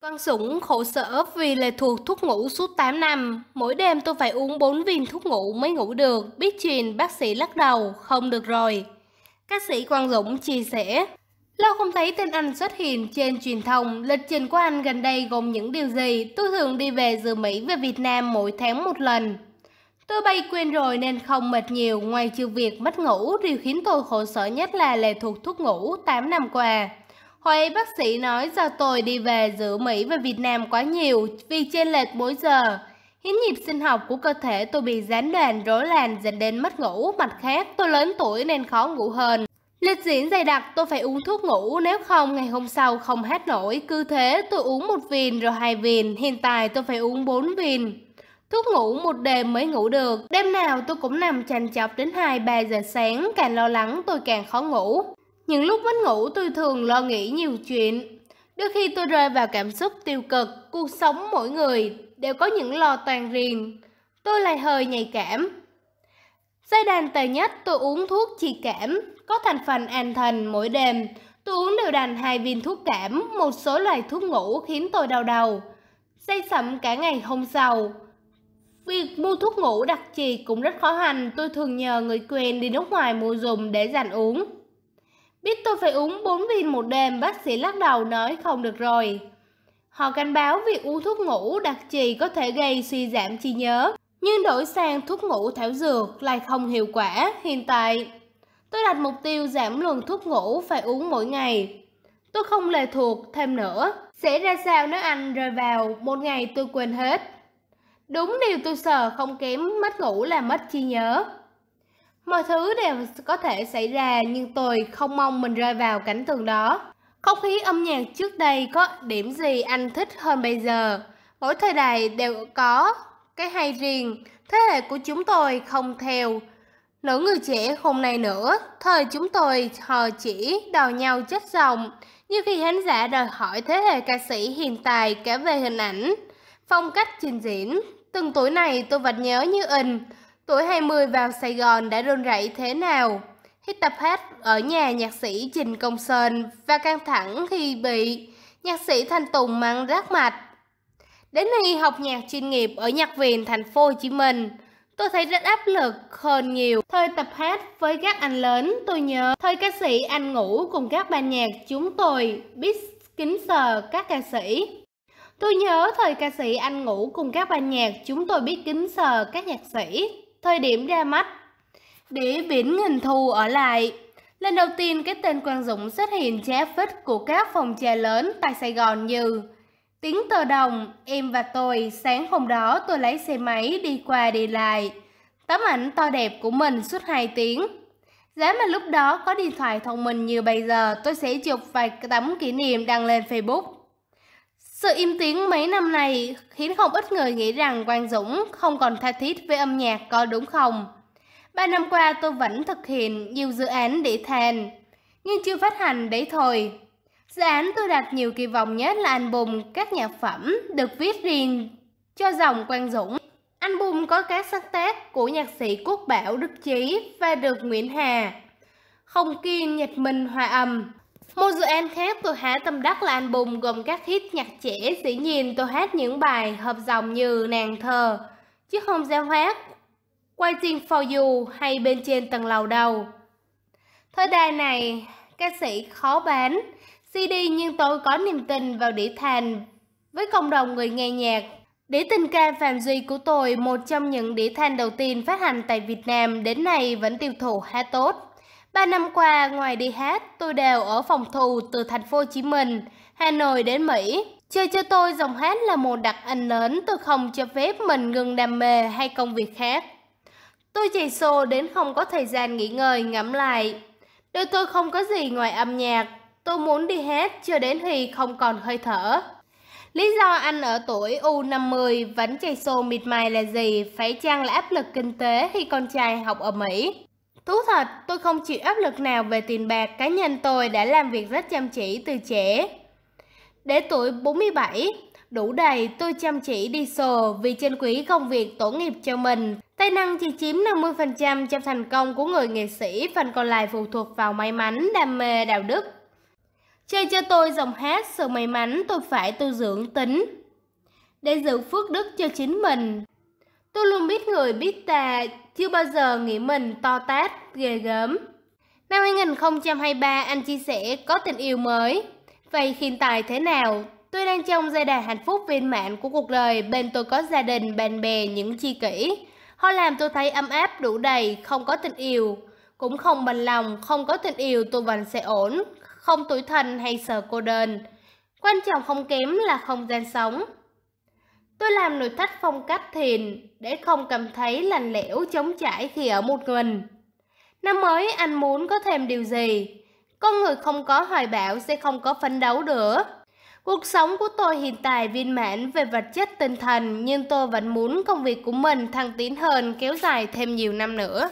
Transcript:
Quang Sủng khổ sở vì lệ thuộc thuốc ngủ suốt 8 năm. Mỗi đêm tôi phải uống 4 viên thuốc ngủ mới ngủ được. Biết truyền bác sĩ lắc đầu, không được rồi. Các sĩ Quang Dũng chia sẻ. Lâu không thấy tên anh xuất hiện trên truyền thông, lịch trình của anh gần đây gồm những điều gì? Tôi thường đi về từ Mỹ về Việt Nam mỗi tháng một lần. Tôi bay quên rồi nên không mệt nhiều, ngoài trừ việc mất ngủ, điều khiến tôi khổ sở nhất là lệ thuộc thuốc ngủ 8 năm qua. Hồi ấy bác sĩ nói do tôi đi về giữa Mỹ và Việt Nam quá nhiều vì trên lệch mỗi giờ. Hiến nhịp sinh học của cơ thể tôi bị gián đoạn rối loạn dẫn đến mất ngủ, mặt khác tôi lớn tuổi nên khó ngủ hơn. Lịch diễn dày đặc tôi phải uống thuốc ngủ, nếu không ngày hôm sau không hát nổi. Cứ thế tôi uống một viên rồi hai viên hiện tại tôi phải uống bốn viên thuốc ngủ một đêm mới ngủ được, đêm nào tôi cũng nằm chành chọc đến 2-3 giờ sáng, càng lo lắng tôi càng khó ngủ. Những lúc mất ngủ tôi thường lo nghĩ nhiều chuyện. Đôi khi tôi rơi vào cảm xúc tiêu cực, cuộc sống mỗi người đều có những lo toàn riêng. Tôi lại hơi nhạy cảm. Giai đoạn tệ nhất tôi uống thuốc trị cảm, có thành phần an thần mỗi đêm. Tôi uống đều đành hai viên thuốc cảm, một số loại thuốc ngủ khiến tôi đau đầu. Say sẩm cả ngày hôm sau, Việc mua thuốc ngủ đặc trị cũng rất khó hành, tôi thường nhờ người quen đi nước ngoài mua dùng để dành uống. Biết tôi phải uống 4 viên một đêm, bác sĩ lắc đầu nói không được rồi. Họ cảnh báo việc uống thuốc ngủ đặc trị có thể gây suy giảm trí nhớ, nhưng đổi sang thuốc ngủ thảo dược lại không hiệu quả hiện tại. Tôi đặt mục tiêu giảm lượng thuốc ngủ phải uống mỗi ngày. Tôi không lệ thuộc thêm nữa. Sẽ ra sao nếu anh rơi vào một ngày tôi quên hết. Đúng điều tôi sợ không kém mất ngủ là mất trí nhớ. Mọi thứ đều có thể xảy ra nhưng tôi không mong mình rơi vào cảnh tường đó. Không khí âm nhạc trước đây có điểm gì anh thích hơn bây giờ. Mỗi thời đại đều có cái hay riêng. Thế hệ của chúng tôi không theo nữ người trẻ hôm nay nữa. Thời chúng tôi hờ chỉ đào nhau chết rồng. Như khi khán giả đòi hỏi thế hệ ca sĩ hiện tại cả về hình ảnh, Phong cách trình diễn, từng tuổi này tôi vẫn nhớ như in, tuổi 20 vào Sài Gòn đã rôn rẫy thế nào. Hít tập hát ở nhà nhạc sĩ Trình Công Sơn và căng thẳng khi bị nhạc sĩ Thanh Tùng mang rác mạch. Đến khi học nhạc chuyên nghiệp ở nhạc viện thành phố Hồ Chí Minh, tôi thấy rất áp lực hơn nhiều. Thời tập hát với các anh lớn, tôi nhớ thời ca sĩ anh ngủ cùng các ban nhạc chúng tôi biết kính sờ các ca sĩ. Tôi nhớ thời ca sĩ anh ngủ cùng các ban nhạc chúng tôi biết kính sờ các nhạc sĩ. Thời điểm ra mắt, để biển Nghìn Thu ở lại. Lần đầu tiên cái tên Quang Dũng xuất hiện trên vít của các phòng trà lớn tại Sài Gòn như Tiếng tờ đồng, em và tôi, sáng hôm đó tôi lấy xe máy đi qua đi lại. Tấm ảnh to đẹp của mình suốt 2 tiếng. Giá mà lúc đó có điện thoại thông minh như bây giờ, tôi sẽ chụp vài tấm kỷ niệm đăng lên Facebook. Sự im tiếng mấy năm này khiến không ít người nghĩ rằng Quang Dũng không còn tha thiết với âm nhạc có đúng không? Ba năm qua tôi vẫn thực hiện nhiều dự án để thèn, nhưng chưa phát hành đấy thôi. Dự án tôi đặt nhiều kỳ vọng nhất là album các nhạc phẩm được viết riêng cho dòng Quang Dũng. Album có các sáng tác của nhạc sĩ Quốc Bảo Đức Chí và được Nguyễn Hà, Không Kiên Nhật Minh Hòa Âm. Một dự án khác tôi hát tâm đắc là album gồm các hit nhạc trẻ dĩ nhìn. tôi hát những bài hợp dòng như Nàng thờ, Chiếc hồng gieo hát, Waiting for you hay Bên trên tầng lầu đầu. Thời đại này, ca sĩ khó bán, CD nhưng tôi có niềm tin vào đĩa thành với cộng đồng người nghe nhạc. Đĩa tình ca Phạm Duy của tôi, một trong những đĩa than đầu tiên phát hành tại Việt Nam đến nay vẫn tiêu thụ khá tốt. 3 năm qua, ngoài đi hát, tôi đều ở phòng thù từ thành phố Hồ Chí Minh, Hà Nội đến Mỹ. Chơi cho tôi dòng hát là một đặc anh lớn, tôi không cho phép mình ngừng đam mê hay công việc khác. Tôi chạy xô đến không có thời gian nghỉ ngơi ngẫm lại. Đời tôi không có gì ngoài âm nhạc, tôi muốn đi hát cho đến khi không còn hơi thở. Lý do anh ở tuổi U50 vẫn chạy xô mịt mài là gì? Phải chăng là áp lực kinh tế khi con trai học ở Mỹ? Thú thật, tôi không chịu áp lực nào về tiền bạc, cá nhân tôi đã làm việc rất chăm chỉ từ trẻ. Đến tuổi 47, đủ đầy tôi chăm chỉ đi sồ vì trên quý công việc tổ nghiệp cho mình. Tài năng chỉ chiếm 50% trong thành công của người nghệ sĩ, phần còn lại phụ thuộc vào may mắn, đam mê, đạo đức. Chơi cho tôi dòng hát sự may mắn tôi phải tu dưỡng tính. Để giữ phước đức cho chính mình, Tôi luôn biết người biết tà, chưa bao giờ nghĩ mình to tát, ghê gớm. Năm 2023 anh chia sẻ có tình yêu mới. Vậy hiện tại thế nào? Tôi đang trong giai đoạn hạnh phúc viên mãn của cuộc đời, bên tôi có gia đình, bạn bè, những chi kỷ. Họ làm tôi thấy ấm áp đủ đầy, không có tình yêu. Cũng không bằng lòng, không có tình yêu tôi vẫn sẽ ổn, không tuổi thân hay sợ cô đơn. Quan trọng không kém là không gian sống. Tôi làm nội thất phong cách thiền để không cảm thấy lạnh lẽo chống chải khi ở một mình. Năm mới anh muốn có thêm điều gì? Con người không có hoài bão sẽ không có phấn đấu nữa. Cuộc sống của tôi hiện tại viên mãn về vật chất tinh thần nhưng tôi vẫn muốn công việc của mình thăng tiến hơn kéo dài thêm nhiều năm nữa.